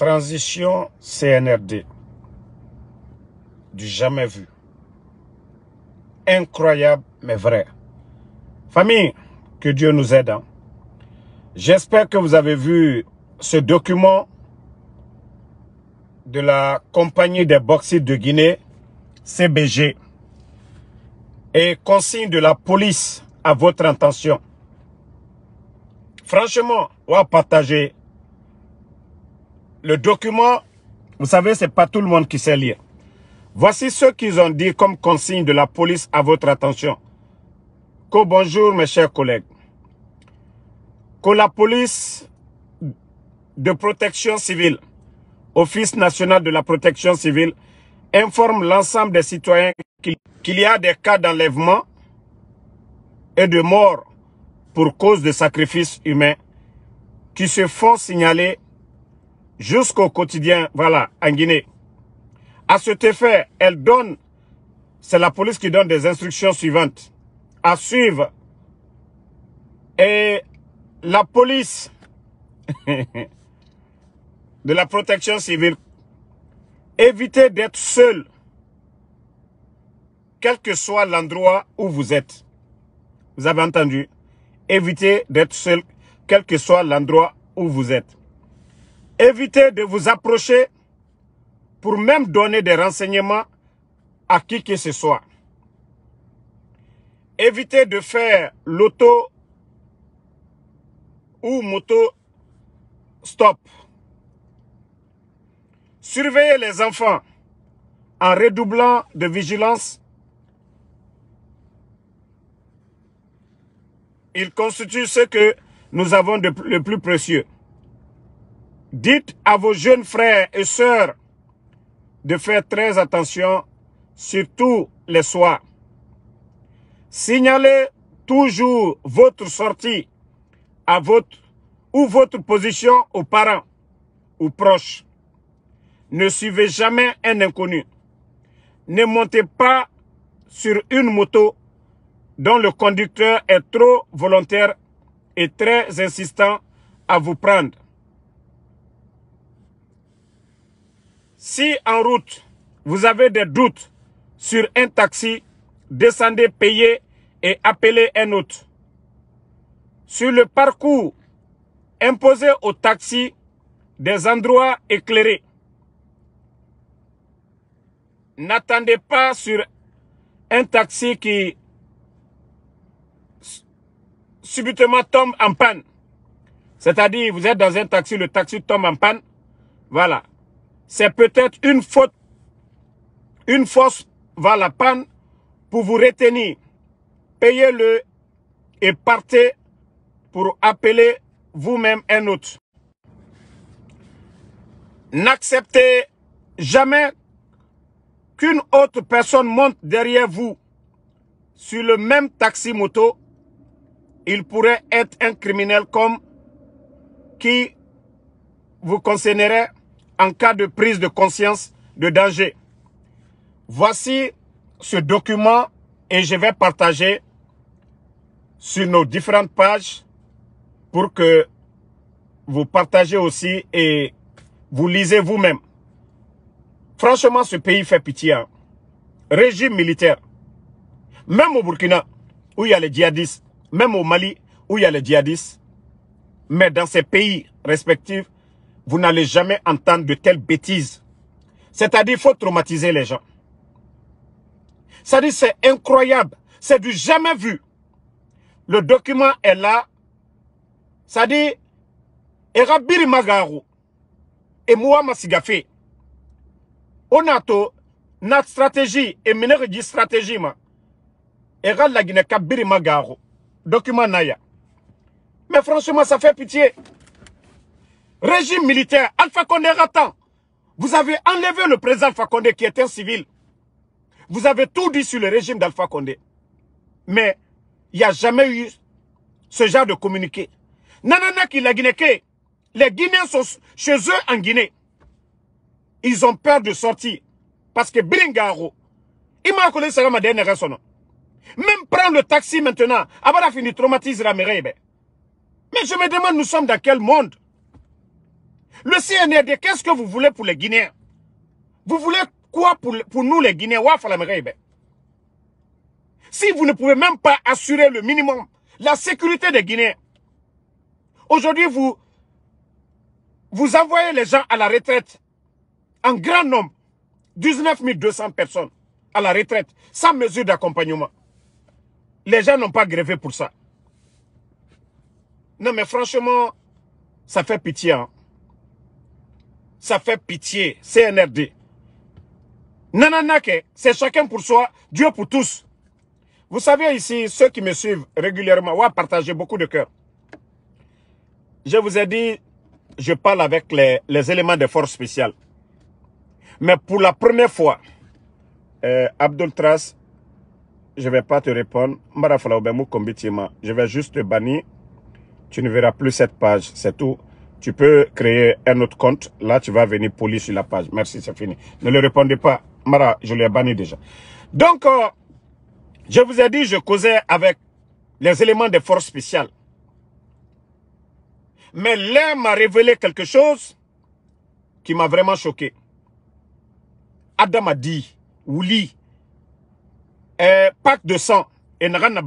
Transition CNRD. Du jamais vu. Incroyable, mais vrai. Famille, que Dieu nous aide. Hein. J'espère que vous avez vu ce document de la Compagnie des Boxers de Guinée, CBG, et consigne de la police à votre intention. Franchement, on va partager le document, vous savez, c'est pas tout le monde qui sait lire. Voici ce qu'ils ont dit comme consigne de la police à votre attention. Que bonjour, mes chers collègues. Que la police de protection civile, Office national de la protection civile, informe l'ensemble des citoyens qu'il y a des cas d'enlèvement et de mort pour cause de sacrifices humains qui se font signaler jusqu'au quotidien, voilà, en Guinée. À cet effet, elle donne, c'est la police qui donne des instructions suivantes à suivre. Et la police de la protection civile, évitez d'être seul, quel que soit l'endroit où vous êtes. Vous avez entendu Évitez d'être seul, quel que soit l'endroit où vous êtes. Évitez de vous approcher pour même donner des renseignements à qui que ce soit. Évitez de faire l'auto ou moto stop. Surveillez les enfants en redoublant de vigilance. Ils constituent ce que nous avons de le plus précieux. Dites à vos jeunes frères et sœurs de faire très attention, surtout les soirs. Signalez toujours votre sortie à votre ou votre position aux parents ou proches. Ne suivez jamais un inconnu. Ne montez pas sur une moto dont le conducteur est trop volontaire et très insistant à vous prendre. Si en route, vous avez des doutes sur un taxi, descendez, payez et appelez un autre. Sur le parcours, imposez au taxi des endroits éclairés. N'attendez pas sur un taxi qui subitement tombe en panne. C'est-à-dire, vous êtes dans un taxi, le taxi tombe en panne. Voilà c'est peut-être une faute, une force va la panne pour vous retenir. Payez-le et partez pour appeler vous-même un autre. N'acceptez jamais qu'une autre personne monte derrière vous sur le même taxi-moto. Il pourrait être un criminel comme qui vous concernerait en cas de prise de conscience de danger. Voici ce document et je vais partager sur nos différentes pages pour que vous partagez aussi et vous lisez vous-même. Franchement, ce pays fait pitié. Hein. Régime militaire. Même au Burkina, où il y a les djihadistes, même au Mali, où il y a les djihadistes, mais dans ces pays respectifs, vous n'allez jamais entendre de telles bêtises. C'est-à-dire, il faut traumatiser les gens. C'est-à-dire, c'est incroyable. C'est du jamais vu. Le document est là. C'est-à-dire, Erabiri Magaru et Mouama Sigafe. On a notre stratégie, et mineur dit stratégie, ma. Eral la Guinée Document Naya. Mais franchement, ça fait pitié. Régime militaire, Alpha Condé ratant. Vous avez enlevé le président Alpha Condé qui était un civil. Vous avez tout dit sur le régime d'Alpha Condé. Mais il n'y a jamais eu ce genre de communiqué. Nanana qui la les Guinéens sont chez eux en Guinée. Ils ont peur de sortir. Parce que blingaro. il m'a collé ça ma dernière raison. Même prendre le taxi maintenant, avant la fin la eh ben. mais je me demande, nous sommes dans quel monde le CNRD, qu'est-ce que vous voulez pour les Guinéens Vous voulez quoi pour, nous les Guinéens Si vous ne pouvez même pas assurer le minimum, la sécurité des Guinéens, aujourd'hui vous, vous envoyez les gens à la retraite en grand nombre, 19 200 personnes à la retraite, sans mesure d'accompagnement. Les gens n'ont pas grévé pour ça. Non mais franchement, ça fait pitié. Hein? ça fait pitié, CNRD. Nananake, c'est chacun pour soi, Dieu pour tous. Vous savez ici, ceux qui me suivent régulièrement, à partager beaucoup de cœur. Je vous ai dit, je parle avec les, éléments des forces spéciales. Mais pour la première fois, euh, je ne vais pas te répondre. Je vais juste te bannir. Tu ne verras plus cette page, c'est tout tu peux créer un autre compte. Là, tu vas venir polir sur la page. Merci, c'est fini. Ne le répondez pas. Mara, je l'ai banni déjà. Donc, euh, je vous ai dit, je causais avec les éléments des forces spéciales. Mais l'un m'a révélé quelque chose qui m'a vraiment choqué. Adam a dit, Ouli, euh, pack de sang, et à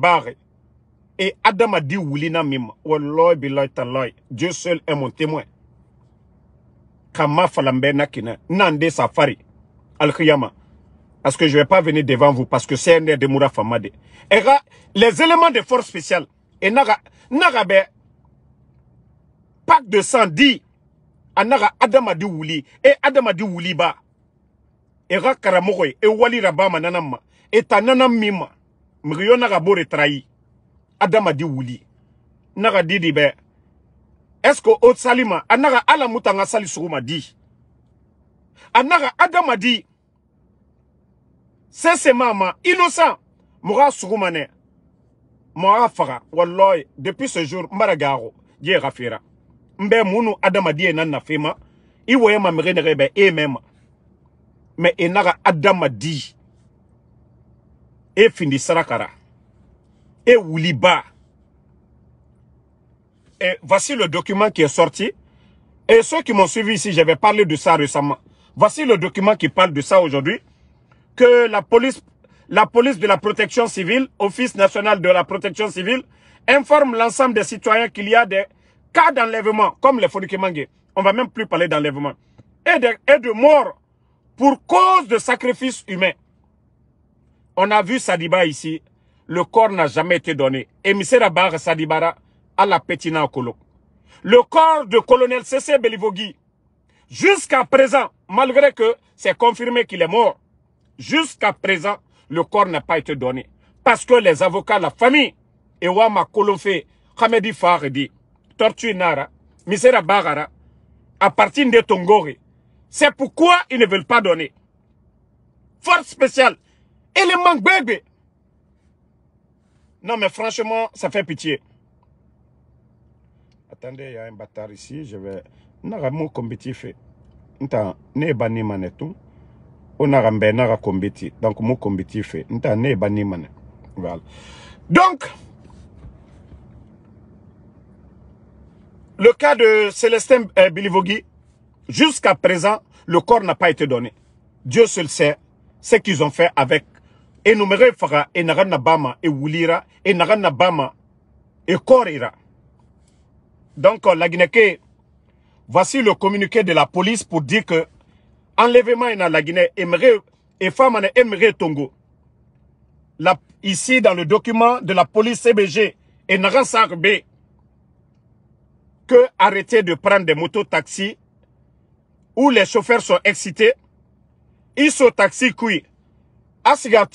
et Adamadi na Mim, Walloy Biloy Taloy, Dieu seul est mon témoin. Kama Falambena Kina, Nande Safari, al Parce que je ne vais pas venir devant vous, parce que c'est un de Moura Famade. les éléments de force spéciale, et Naga, Naga Be, Pacte de sang dit, Anaga Adamadi Wuli, et Adam Wuli Ba, et Ra E et Wali Rabama Nanama, et Tanana Mima, Mriona Rabore trahi. Adama wuli naga oui. di Wuli. est ce que Ot Salima. ma ala mutanga nga sali di a dit sincèrement innocent Mora Surumane. nɛ mɔgɔ depuis ce jour maragaro, bara rafira. Mbe mounu Adama di Fema. Iwo yema na nafe ma i wɔye ma mɛgɛ nɛgɛ e fini ma mɛ sarakara et Ouliba. Et voici le document qui est sorti. Et ceux qui m'ont suivi ici, j'avais parlé de ça récemment. Voici le document qui parle de ça aujourd'hui. Que la police, la police de la protection civile, Office national de la protection civile, informe l'ensemble des citoyens qu'il y a des cas d'enlèvement, comme les Fodukemangue. On ne va même plus parler d'enlèvement. Et de, et de mort pour cause de sacrifice humain. On a vu Sadiba ici, le corps n'a jamais été donné. Et Rabar Sadibara à la pétina Kolo. Le corps de colonel C.C. Belivogui, jusqu'à présent, malgré que c'est confirmé qu'il est mort, jusqu'à présent, le corps n'a pas été donné. Parce que les avocats, la famille, Ewama Kolofé, Hamedi Faridi. Tortue Nara, Misera Bagara, à partir de Tongori, c'est pourquoi ils ne veulent pas donner. Force spéciale, élément bébé, non, mais franchement, ça fait pitié. Attendez, il y a un bâtard ici. Je vais... un mon compétitif. Nta, ne bani manetou. un mbe, nara compéti. Donc, mon compétitif. Nta, ne bani manet. Voilà. Donc, le cas de Célestin euh, Bilivogui, jusqu'à présent, le corps n'a pas été donné. Dieu seul sait ce qu'ils ont fait avec enumere et enaga et enaga et donc euh, la Guinée voici le communiqué de la police pour dire que enlèvement en la Guinée aimerait et femme aimerait Tongo la, ici dans le document de la police CBG et nous B que arrêter de prendre des motos taxis où les chauffeurs sont excités ils sont taxis cuits asiga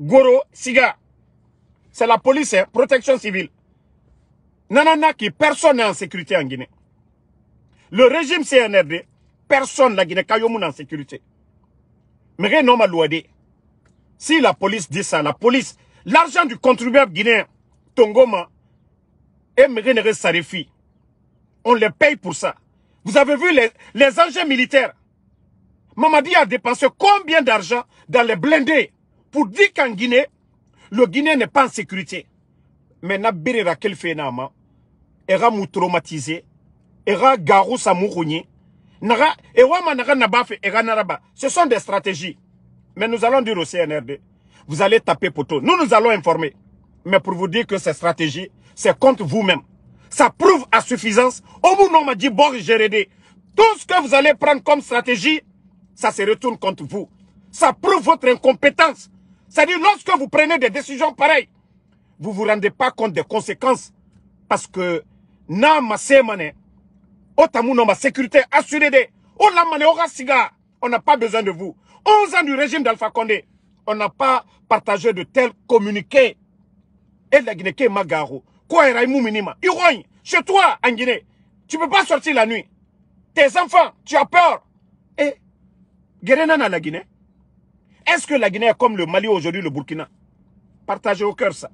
goro siga. C'est la police, hein, protection civile. Nanana qui personne n'est en sécurité en Guinée. Le régime CNRD, personne la Guinée Kayomoun en sécurité. Mais non loi. Si la police dit ça, la police, l'argent du contribuable guinéen, Tongoma, et sa Sarifi, on les paye pour ça. Vous avez vu les, les engins militaires Mamadi a dépensé combien d'argent dans les blindés pour dire qu'en Guinée, le Guinée n'est pas en sécurité. Mais n'a quel era traumatisé, era garou sa naga, ewa nabafe, era naraba. Ce sont des stratégies. Mais nous allons dire au CNRD, vous allez taper poteau. Nous, nous allons informer. Mais pour vous dire que ces stratégies, c'est contre vous-même. Ça prouve à suffisance, au dit, tout ce que vous allez prendre comme stratégie, ça se retourne contre vous. Ça prouve votre incompétence. C'est-à-dire, lorsque vous prenez des décisions pareilles, vous ne vous rendez pas compte des conséquences. Parce que, na ma sécurité assurée on n'a pas besoin de vous. 11 ans du régime d'Alpha Condé, on n'a pas partagé de tels communiqués. Et la Guinée magaro, quoi minima, chez toi en Guinée, tu ne peux pas sortir la nuit. Tes enfants, tu as peur la Guinée. Est-ce que la Guinée est comme le Mali aujourd'hui, le Burkina Partagez au cœur ça.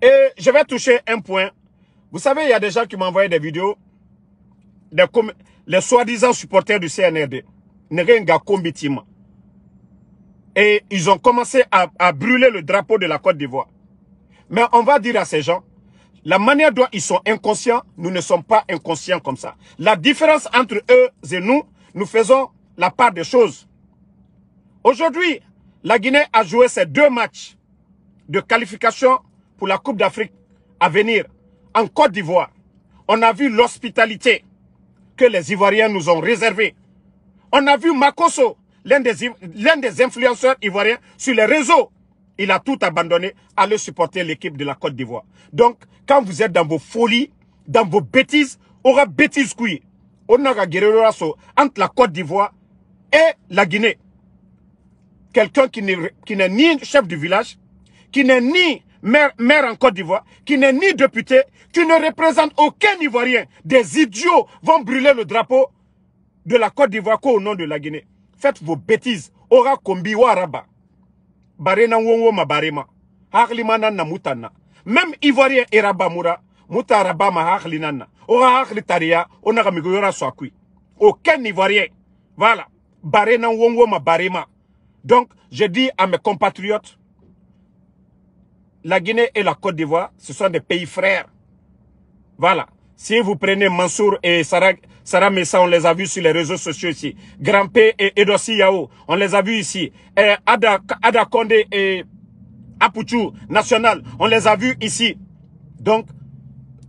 Et je vais toucher un point. Vous savez, il y a des gens qui envoyé des vidéos, les soi-disant supporters du CNRD, qu'à Et ils ont commencé à brûler le drapeau de la Côte d'Ivoire. Mais on va dire à ces gens, la manière dont ils sont inconscients, nous ne sommes pas inconscients comme ça. La différence entre eux et nous, nous faisons la part des choses. Aujourd'hui, la Guinée a joué ses deux matchs de qualification pour la Coupe d'Afrique à venir en Côte d'Ivoire. On a vu l'hospitalité que les Ivoiriens nous ont réservée. On a vu Makoso, l'un des, des influenceurs ivoiriens sur les réseaux. Il a tout abandonné, à aller supporter l'équipe de la Côte d'Ivoire. Donc, quand vous êtes dans vos folies, dans vos bêtises, aura bêtises qui. On a entre la Côte d'Ivoire et la Guinée. Quelqu'un qui n'est ni chef du village, qui n'est ni maire, en Côte d'Ivoire, qui n'est ni député, qui ne représente aucun Ivoirien. Des idiots vont brûler le drapeau de la Côte d'Ivoire au nom de la Guinée. Faites vos bêtises. Ora kombi wa araba. Barena wongo ma barema. Haklimana na mutana. Même Ivoirien iraba mura. Muta araba ma haklinana. Ora haklitaria. Onaka migoyora swakui. Aucun Ivoirien. Voilà. Baréna wongo Donc, je dis à mes compatriotes, la Guinée et la Côte d'Ivoire, ce sont des pays frères. Voilà. Si vous prenez Mansour et Sarah, Sarah Messa, on les a vus sur les réseaux sociaux ici. P et Edossi Yao, on les a vus ici. Et Ada, Ada et Apuchou, National, on les a vus ici. Donc,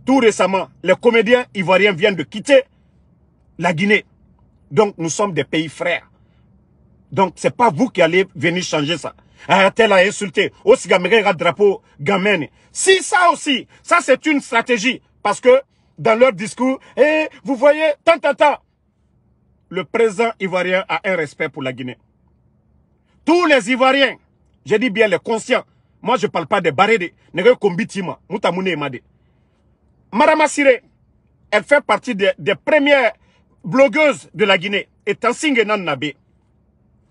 tout récemment, les comédiens ivoiriens viennent de quitter la Guinée. Donc, nous sommes des pays frères. Donc, c'est pas vous qui allez venir changer ça. Elle a insulté Aussi, drapeau Si ça aussi, ça c'est une stratégie. Parce que, dans leur discours, et eh, vous voyez, tant, tant, tant. Le président ivoirien a un respect pour la Guinée. Tous les Ivoiriens, je dis bien les conscients, moi je parle pas des barrés, nest combitima, moutamouné elle fait partie des, premières blogueuses de la Guinée, et Tansing Nabé.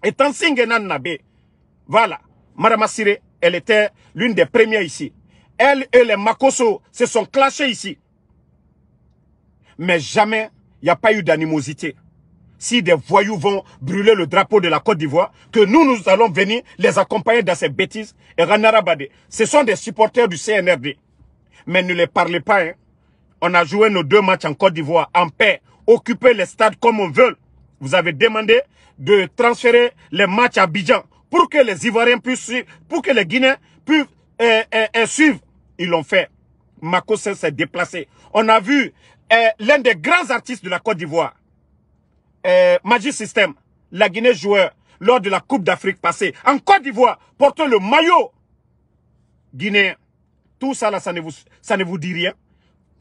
Et Singena Nabe, voilà, Madame elle était l'une des premières ici. Elle et les Makoso se sont clashés ici. Mais jamais il n'y a pas eu d'animosité. Si des voyous vont brûler le drapeau de la Côte d'Ivoire, que nous, nous allons venir les accompagner dans ces bêtises. Et Ranarabade, ce sont des supporters du CNRD. Mais ne les parlez pas. Hein. On a joué nos deux matchs en Côte d'Ivoire en paix. Occuper les stades comme on veut. Vous avez demandé de transférer les matchs à Bijan. pour que les Ivoiriens puissent suivre, pour que les Guinéens puissent euh, euh, euh, suivre. Ils l'ont fait. Sen s'est déplacé. On a vu l'un des grands artistes de la Côte d'Ivoire, Magic System, la Guinée joueur, lors de la Coupe d'Afrique passée, en Côte d'Ivoire, portant le maillot guinéen. Tout ça, là, ça ne vous, ça ne vous dit rien.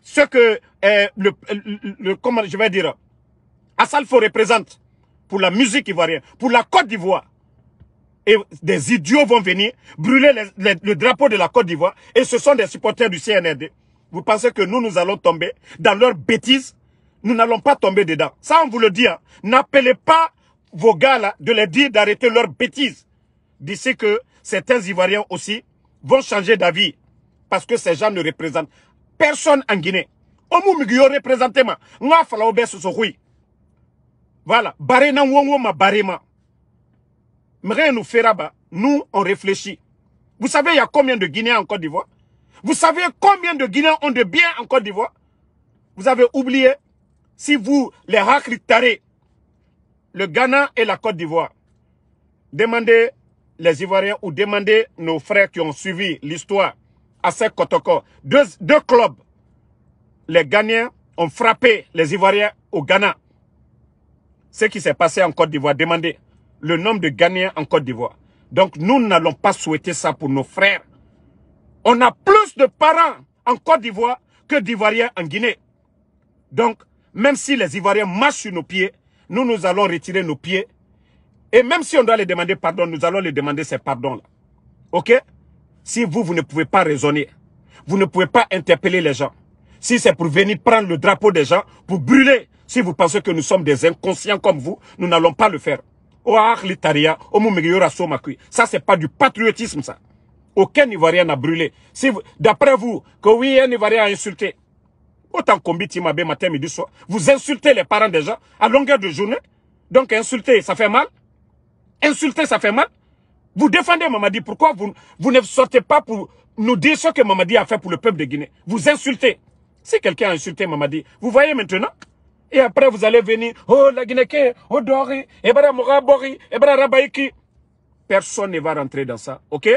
Ce que le, le, comment je vais dire, Assalfo représente, pour la musique ivoirienne, pour la Côte d'Ivoire. Et des idiots vont venir brûler le drapeau de la Côte d'Ivoire. Et ce sont des supporters du CNRD. Vous pensez que nous, nous allons tomber dans leur bêtises Nous n'allons pas tomber dedans. Ça, on vous le dit. Hein. N'appelez pas vos gars là de les dire d'arrêter leurs bêtises. D'ici que certains Ivoiriens aussi vont changer d'avis. Parce que ces gens ne représentent personne en Guinée. Omu Mugio représente voilà. ma Baréma. Mais nous feraba. Nous, on réfléchit. Vous savez, il y a combien de Guinéens en Côte d'Ivoire Vous savez combien de Guinéens ont de biens en Côte d'Ivoire Vous avez oublié Si vous, les tarés, le Ghana et la Côte d'Ivoire, demandez les Ivoiriens ou demandez nos frères qui ont suivi l'histoire à ces Kotoko. Deux, deux clubs, les Ghanéens ont frappé les Ivoiriens au Ghana ce qui s'est passé en Côte d'Ivoire, demandez le nombre de Ghanéens en Côte d'Ivoire. Donc nous n'allons pas souhaiter ça pour nos frères. On a plus de parents en Côte d'Ivoire que d'Ivoiriens en Guinée. Donc, même si les Ivoiriens marchent sur nos pieds, nous, nous allons retirer nos pieds. Et même si on doit les demander pardon, nous allons les demander ces pardons-là. OK Si vous, vous ne pouvez pas raisonner, vous ne pouvez pas interpeller les gens. Si c'est pour venir prendre le drapeau des gens, pour brûler si vous pensez que nous sommes des inconscients comme vous, nous n'allons pas le faire. Ça, c'est pas du patriotisme, ça. Aucun Ivoirien n'a brûlé. Si D'après vous, que oui, un Ivoirien a insulté. Autant combien matin, midi, soir. Vous insultez les parents des gens à longueur de journée. Donc insulter, ça fait mal. Insulter, ça fait mal. Vous défendez Mamadi. Pourquoi vous, vous ne sortez pas pour nous dire ce que Mamadi a fait pour le peuple de Guinée Vous insultez. Si quelqu'un a insulté Mamadi, vous voyez maintenant et après, vous allez venir, oh, la Guinéen, oh, Dori, Ebara eh, Morabori, Ebara eh, Rabaiki. Personne ne va rentrer dans ça, ok?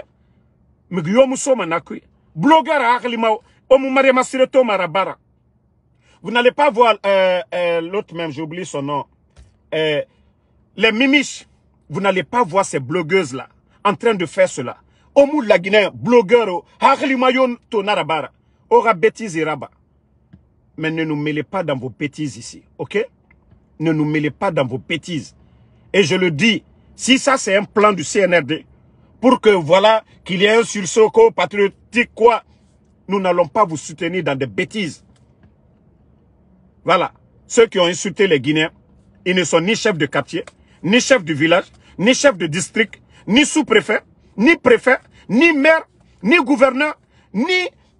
Mais Guillaume Somanakui, blogueur à Aklimao, oh, Maria Masireto Marabara. Vous n'allez pas voir euh, euh, l'autre même, j'oublie son nom. Euh, les mimiches, vous n'allez pas voir ces blogueuses-là en train de faire cela. Omu oh, la Guinée, blogueur, Haklimayon oh, Tonarabara, aura bêtise mais ne nous mêlez pas dans vos bêtises ici, ok Ne nous mêlez pas dans vos bêtises. Et je le dis, si ça c'est un plan du CNRD, pour que voilà, qu'il y ait un sursaut patriotique, quoi, nous n'allons pas vous soutenir dans des bêtises. Voilà. Ceux qui ont insulté les Guinéens, ils ne sont ni chefs de quartier, ni chefs du village, ni chef de district, ni sous-préfet, ni préfet, ni maire, ni gouverneur, ni,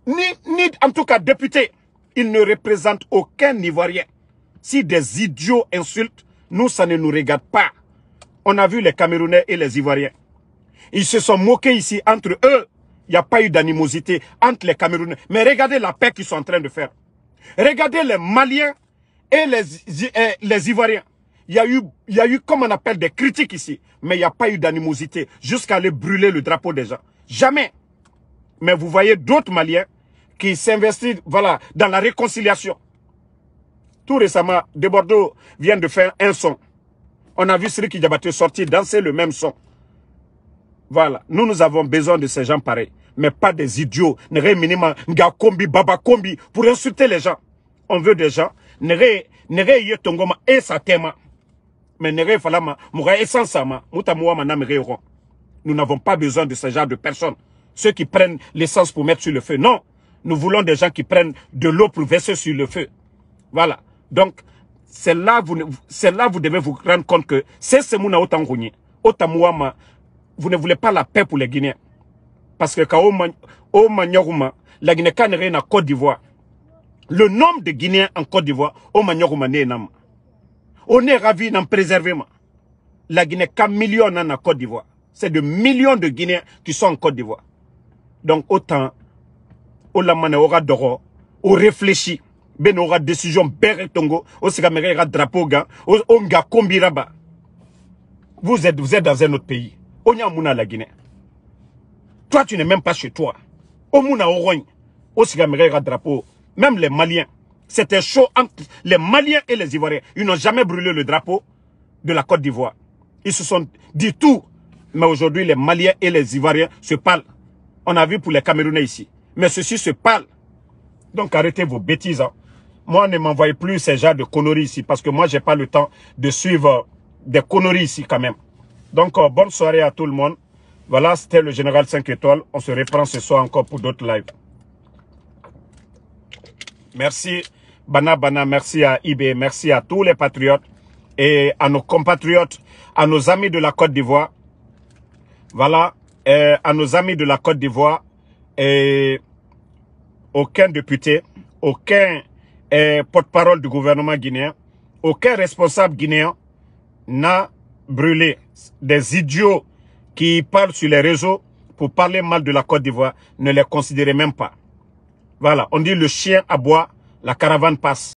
ni, ni, en tout cas député. Ils ne représentent aucun Ivoirien. Si des idiots insultent, nous, ça ne nous regarde pas. On a vu les Camerounais et les Ivoiriens. Ils se sont moqués ici entre eux. Il n'y a pas eu d'animosité entre les Camerounais. Mais regardez la paix qu'ils sont en train de faire. Regardez les Maliens et les, eh, Ivoiriens. Il y, a eu, il y a eu, comme on appelle, des critiques ici. Mais il n'y a pas eu d'animosité jusqu'à aller brûler le drapeau des gens. Jamais. Mais vous voyez d'autres Maliens qui s'investit voilà, dans la réconciliation. Tout récemment, De Bordeaux vient de faire un son. On a vu celui qui Diabaté sortir danser le même son. Voilà, nous, nous avons besoin de ces gens pareils, mais pas des idiots. Nere minima, nga kombi, baba kombi, pour insulter les gens. On veut des gens. Nere, nere e Mais nere moura e Nous n'avons pas besoin de ce genre de personnes. Ceux qui prennent l'essence pour mettre sur le feu. Non, nous voulons des gens qui prennent de l'eau pour verser sur le feu. Voilà. Donc, c'est là vous c'est vous devez vous rendre compte que c'est ce mouna autant Otamouama, vous ne voulez pas la paix pour les Guinéens. Parce que quand au la Guinée rien en Côte d'Ivoire. Le nombre de Guinéens en Côte d'Ivoire, au Manyarouma On est ravi d'en préserver. La Guinée qu'un million en Côte d'Ivoire. C'est de millions de Guinéens qui sont en Côte d'Ivoire. Donc autant au lamana o au réfléchi ben décision tongo au e drapeau gan au onga vous êtes, vous êtes dans un autre pays on la Guinée toi tu n'es même pas chez toi au au e drapeau même les Maliens c'était chaud entre les Maliens et les Ivoiriens ils n'ont jamais brûlé le drapeau de la Côte d'Ivoire ils se sont dit tout mais aujourd'hui les Maliens et les Ivoiriens se parlent on a vu pour les Camerounais ici mais ceci se parle. Donc arrêtez vos bêtises. Hein. Moi, ne m'envoyez plus ces genres de conneries ici parce que moi, n'ai pas le temps de suivre des conneries ici quand même. Donc, euh, bonne soirée à tout le monde. Voilà, c'était le Général 5 étoiles. On se reprend ce soir encore pour d'autres lives. Merci, Bana Bana. Merci à IB. Merci à tous les patriotes et à nos compatriotes, à nos amis de la Côte d'Ivoire. Voilà, à nos amis de la Côte d'Ivoire, et aucun député, aucun euh, porte-parole du gouvernement guinéen, aucun responsable guinéen n'a brûlé des idiots qui parlent sur les réseaux pour parler mal de la Côte d'Ivoire, ne les considérez même pas. Voilà, on dit le chien aboie, la caravane passe.